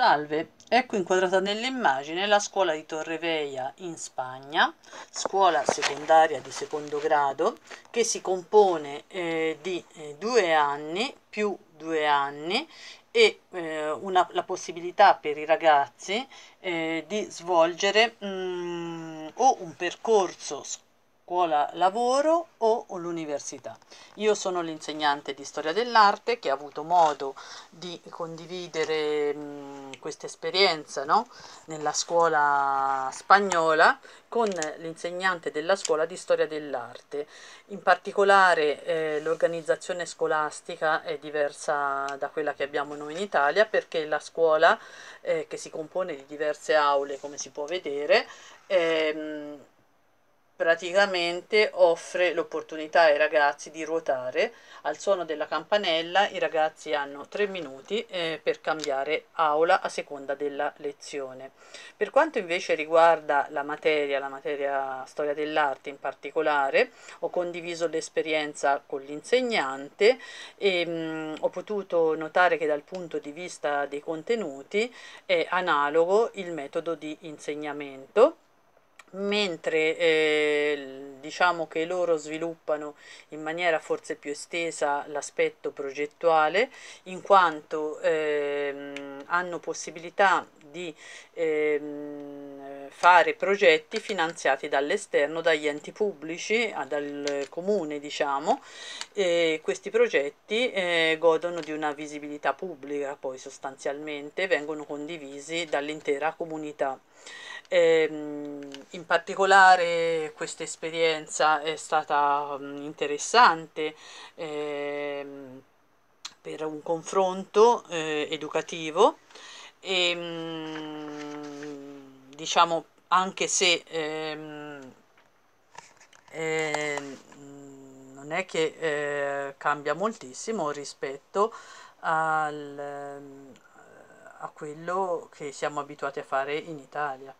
Salve, ecco inquadrata nell'immagine la scuola di Torreveia in Spagna, scuola secondaria di secondo grado che si compone eh, di eh, due anni più due anni e eh, una, la possibilità per i ragazzi eh, di svolgere mh, mm, o un percorso scolastico scuola-lavoro o l'università. Io sono l'insegnante di storia dell'arte che ha avuto modo di condividere mh, mm, questa esperienza no? nella scuola spagnola con l'insegnante della scuola di storia dell'arte. In particolare eh, l'organizzazione scolastica è diversa da quella che abbiamo noi in Italia perché la scuola eh, che si compone di diverse aule come si può vedere ehm, praticamente offre l'opportunità ai ragazzi di ruotare al suono della campanella i ragazzi hanno tre minuti eh, per cambiare aula a seconda della lezione per quanto invece riguarda la materia la materia storia dell'arte in particolare ho condiviso l'esperienza con l'insegnante e mh, mm, ho potuto notare che dal punto di vista dei contenuti è analogo il metodo di insegnamento mentre eh, diciamo che loro sviluppano in maniera forse più estesa l'aspetto progettuale in quanto ehm, hanno possibilità di ehm, fare progetti finanziati dall'esterno, dagli enti pubblici, dal comune diciamo, e questi progetti eh, godono di una visibilità pubblica poi sostanzialmente, vengono condivisi dall'intera comunità. Ehm, in particolare questa esperienza è stata mm, interessante eh, per un confronto eh, educativo e mm, diciamo anche se ehm, eh, non è che eh, cambia moltissimo rispetto al, ehm, a quello che siamo abituati a fare in Italia.